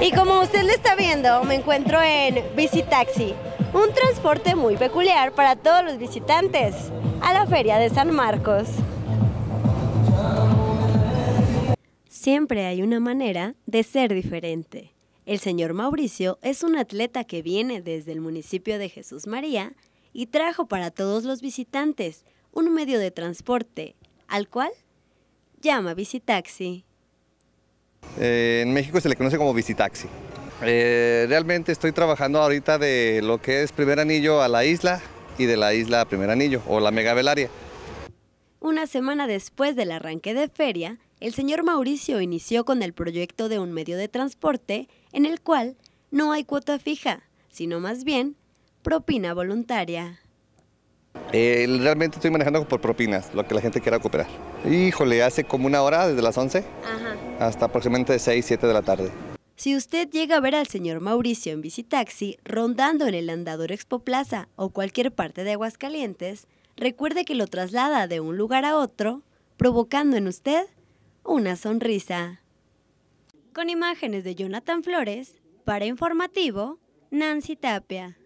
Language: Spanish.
Y como usted le está viendo, me encuentro en Visitaxi, un transporte muy peculiar para todos los visitantes a la Feria de San Marcos. Siempre hay una manera de ser diferente. El señor Mauricio es un atleta que viene desde el municipio de Jesús María y trajo para todos los visitantes un medio de transporte, al cual llama Visitaxi. Eh, en México se le conoce como visitaxi. Eh, realmente estoy trabajando ahorita de lo que es Primer Anillo a la isla y de la isla a Primer Anillo o la Megavelaria. Una semana después del arranque de feria, el señor Mauricio inició con el proyecto de un medio de transporte en el cual no hay cuota fija, sino más bien propina voluntaria. Eh, realmente estoy manejando por propinas, lo que la gente quiera cooperar. Híjole, hace como una hora, desde las 11. Ajá hasta aproximadamente 6, 7 de la tarde. Si usted llega a ver al señor Mauricio en Visitaxi, rondando en el andador Expo Plaza o cualquier parte de Aguascalientes, recuerde que lo traslada de un lugar a otro, provocando en usted una sonrisa. Con imágenes de Jonathan Flores, para Informativo, Nancy Tapia.